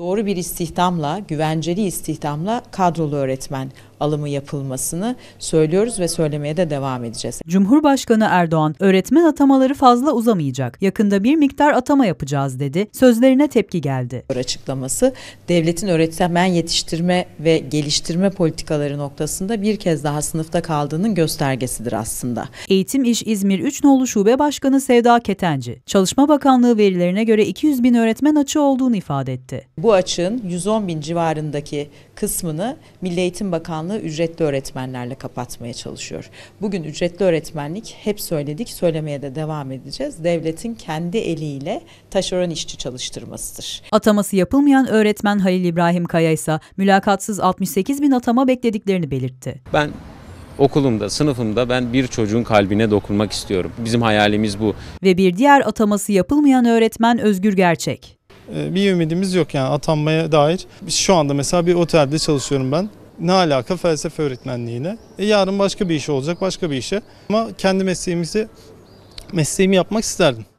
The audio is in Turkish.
Doğru bir istihdamla, güvenceli istihdamla kadrolu öğretmen alımı yapılmasını söylüyoruz ve söylemeye de devam edeceğiz. Cumhurbaşkanı Erdoğan, öğretmen atamaları fazla uzamayacak. Yakında bir miktar atama yapacağız dedi. Sözlerine tepki geldi. Açıklaması devletin öğretmen yetiştirme ve geliştirme politikaları noktasında bir kez daha sınıfta kaldığının göstergesidir aslında. Eğitim İş İzmir 3 Nolu Şube Başkanı Sevda Ketenci, Çalışma Bakanlığı verilerine göre 200 bin öğretmen açığı olduğunu ifade etti. Bu açığın 110 bin civarındaki kısmını Milli Eğitim Bakanlığı alanı ücretli öğretmenlerle kapatmaya çalışıyor. Bugün ücretli öğretmenlik hep söyledik, söylemeye de devam edeceğiz. Devletin kendi eliyle taşeron işçi çalıştırmasıdır. Ataması yapılmayan öğretmen Halil İbrahim Kaya ise mülakatsız 68 bin atama beklediklerini belirtti. Ben okulumda, sınıfımda ben bir çocuğun kalbine dokunmak istiyorum. Bizim hayalimiz bu. Ve bir diğer ataması yapılmayan öğretmen Özgür Gerçek. Ee, bir ümidimiz yok yani atanmaya dair. Şu anda mesela bir otelde çalışıyorum ben. Ne alaka felsefe öğretmenliğine? E yarın başka bir iş olacak, başka bir işe. Ama kendi mesleğimizi mesleğimi yapmak isterdim.